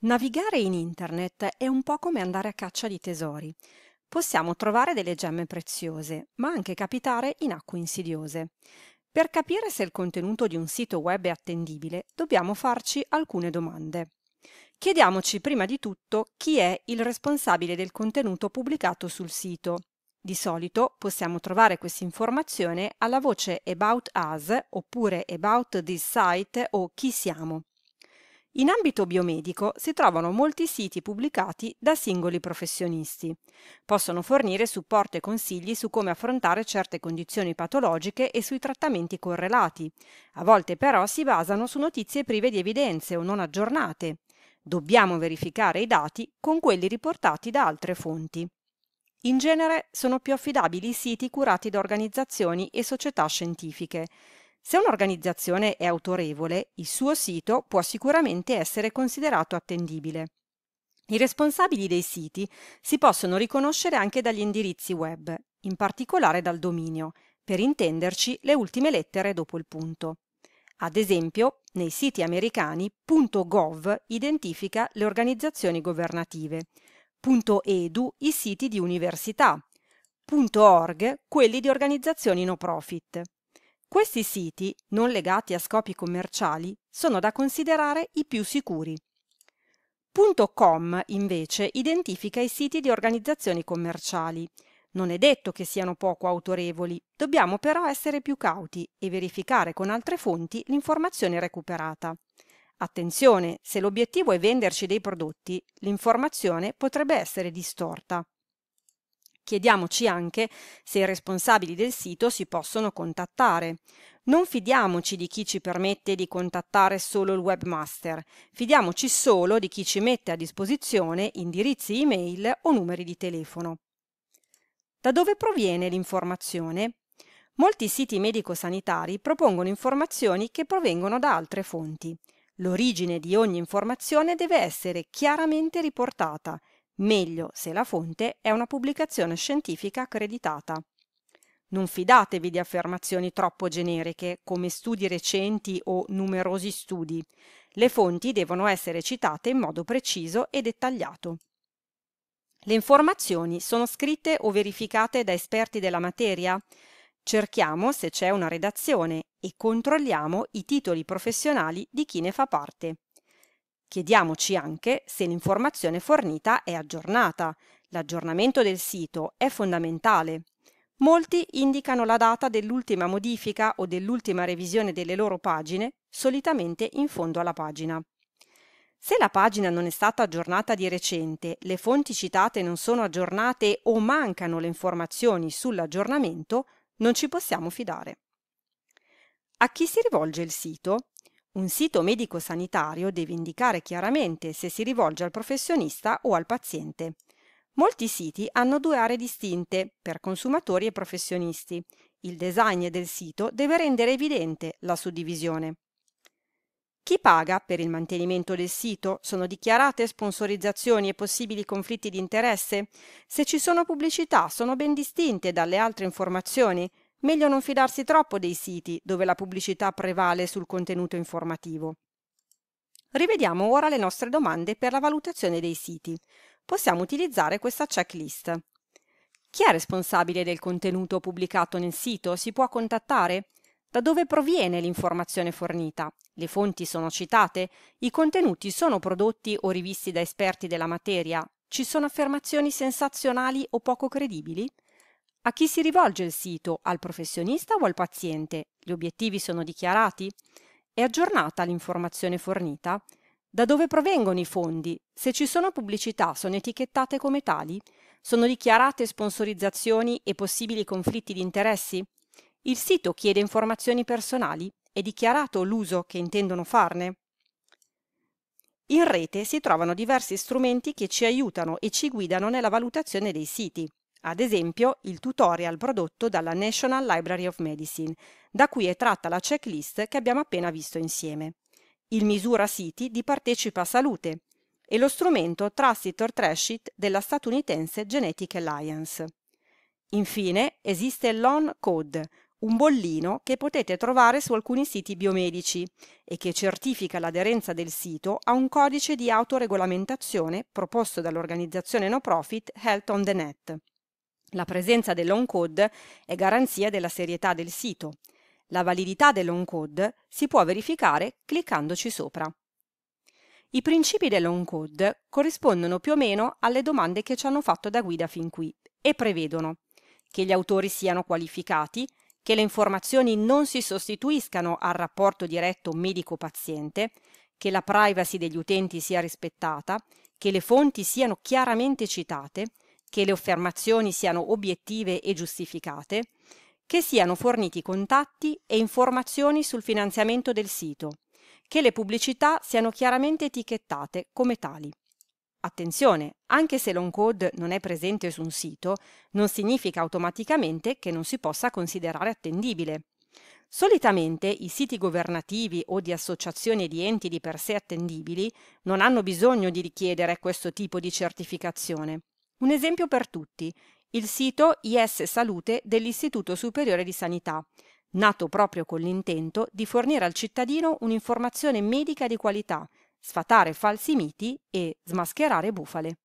Navigare in internet è un po' come andare a caccia di tesori. Possiamo trovare delle gemme preziose, ma anche capitare in acque insidiose. Per capire se il contenuto di un sito web è attendibile, dobbiamo farci alcune domande. Chiediamoci prima di tutto chi è il responsabile del contenuto pubblicato sul sito. Di solito possiamo trovare questa informazione alla voce About Us oppure About This Site o Chi siamo. In ambito biomedico si trovano molti siti pubblicati da singoli professionisti. Possono fornire supporto e consigli su come affrontare certe condizioni patologiche e sui trattamenti correlati. A volte però si basano su notizie prive di evidenze o non aggiornate. Dobbiamo verificare i dati con quelli riportati da altre fonti. In genere sono più affidabili i siti curati da organizzazioni e società scientifiche, se un'organizzazione è autorevole, il suo sito può sicuramente essere considerato attendibile. I responsabili dei siti si possono riconoscere anche dagli indirizzi web, in particolare dal dominio, per intenderci le ultime lettere dopo il punto. Ad esempio, nei siti americani, .gov identifica le organizzazioni governative, .edu i siti di università, .org quelli di organizzazioni no profit, questi siti, non legati a scopi commerciali, sono da considerare i più sicuri. .com invece identifica i siti di organizzazioni commerciali. Non è detto che siano poco autorevoli, dobbiamo però essere più cauti e verificare con altre fonti l'informazione recuperata. Attenzione, se l'obiettivo è venderci dei prodotti, l'informazione potrebbe essere distorta. Chiediamoci anche se i responsabili del sito si possono contattare. Non fidiamoci di chi ci permette di contattare solo il webmaster, fidiamoci solo di chi ci mette a disposizione indirizzi email o numeri di telefono. Da dove proviene l'informazione? Molti siti medico-sanitari propongono informazioni che provengono da altre fonti. L'origine di ogni informazione deve essere chiaramente riportata meglio se la fonte è una pubblicazione scientifica accreditata. Non fidatevi di affermazioni troppo generiche come studi recenti o numerosi studi. Le fonti devono essere citate in modo preciso e dettagliato. Le informazioni sono scritte o verificate da esperti della materia? Cerchiamo se c'è una redazione e controlliamo i titoli professionali di chi ne fa parte. Chiediamoci anche se l'informazione fornita è aggiornata. L'aggiornamento del sito è fondamentale. Molti indicano la data dell'ultima modifica o dell'ultima revisione delle loro pagine, solitamente in fondo alla pagina. Se la pagina non è stata aggiornata di recente, le fonti citate non sono aggiornate o mancano le informazioni sull'aggiornamento, non ci possiamo fidare. A chi si rivolge il sito? Un sito medico-sanitario deve indicare chiaramente se si rivolge al professionista o al paziente. Molti siti hanno due aree distinte per consumatori e professionisti. Il design del sito deve rendere evidente la suddivisione. Chi paga per il mantenimento del sito? Sono dichiarate sponsorizzazioni e possibili conflitti di interesse? Se ci sono pubblicità, sono ben distinte dalle altre informazioni? meglio non fidarsi troppo dei siti dove la pubblicità prevale sul contenuto informativo. Rivediamo ora le nostre domande per la valutazione dei siti. Possiamo utilizzare questa checklist. Chi è responsabile del contenuto pubblicato nel sito? Si può contattare? Da dove proviene l'informazione fornita? Le fonti sono citate? I contenuti sono prodotti o rivisti da esperti della materia? Ci sono affermazioni sensazionali o poco credibili? A chi si rivolge il sito? Al professionista o al paziente? Gli obiettivi sono dichiarati? È aggiornata l'informazione fornita? Da dove provengono i fondi? Se ci sono pubblicità, sono etichettate come tali? Sono dichiarate sponsorizzazioni e possibili conflitti di interessi? Il sito chiede informazioni personali? È dichiarato l'uso che intendono farne? In rete si trovano diversi strumenti che ci aiutano e ci guidano nella valutazione dei siti ad esempio il tutorial prodotto dalla National Library of Medicine, da cui è tratta la checklist che abbiamo appena visto insieme, il Misura City di Partecipa Salute e lo strumento Trusted or Trashit della statunitense Genetic Alliance. Infine esiste l'ON Code, un bollino che potete trovare su alcuni siti biomedici e che certifica l'aderenza del sito a un codice di autoregolamentazione proposto dall'organizzazione no profit Health on the Net. La presenza dell'on code è garanzia della serietà del sito. La validità dell'on code si può verificare cliccandoci sopra. I principi dell'on code corrispondono più o meno alle domande che ci hanno fatto da guida fin qui e prevedono che gli autori siano qualificati, che le informazioni non si sostituiscano al rapporto diretto medico-paziente, che la privacy degli utenti sia rispettata, che le fonti siano chiaramente citate, che le affermazioni siano obiettive e giustificate, che siano forniti contatti e informazioni sul finanziamento del sito, che le pubblicità siano chiaramente etichettate come tali. Attenzione, anche se l'on code non è presente su un sito, non significa automaticamente che non si possa considerare attendibile. Solitamente i siti governativi o di associazioni di enti di per sé attendibili non hanno bisogno di richiedere questo tipo di certificazione. Un esempio per tutti, il sito IS Salute dell'Istituto Superiore di Sanità, nato proprio con l'intento di fornire al cittadino un'informazione medica di qualità, sfatare falsi miti e smascherare bufale.